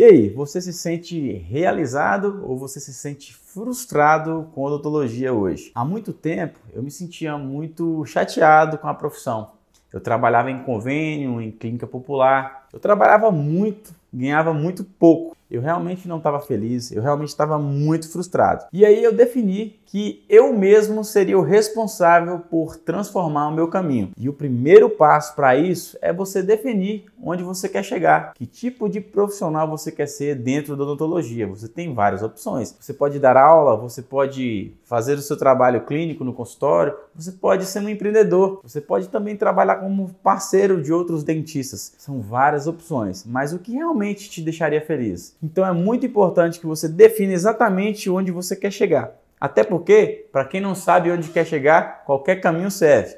E aí, você se sente realizado ou você se sente frustrado com a odontologia hoje? Há muito tempo eu me sentia muito chateado com a profissão. Eu trabalhava em convênio, em clínica popular. Eu trabalhava muito, ganhava muito pouco. Eu realmente não estava feliz, eu realmente estava muito frustrado. E aí eu defini que eu mesmo seria o responsável por transformar o meu caminho. E o primeiro passo para isso é você definir onde você quer chegar, que tipo de profissional você quer ser dentro da odontologia. Você tem várias opções. Você pode dar aula, você pode fazer o seu trabalho clínico no consultório, você pode ser um empreendedor, você pode também trabalhar como parceiro de outros dentistas. São várias opções, mas o que realmente te deixaria feliz? Então é muito importante que você defina exatamente onde você quer chegar. Até porque, para quem não sabe onde quer chegar, qualquer caminho serve.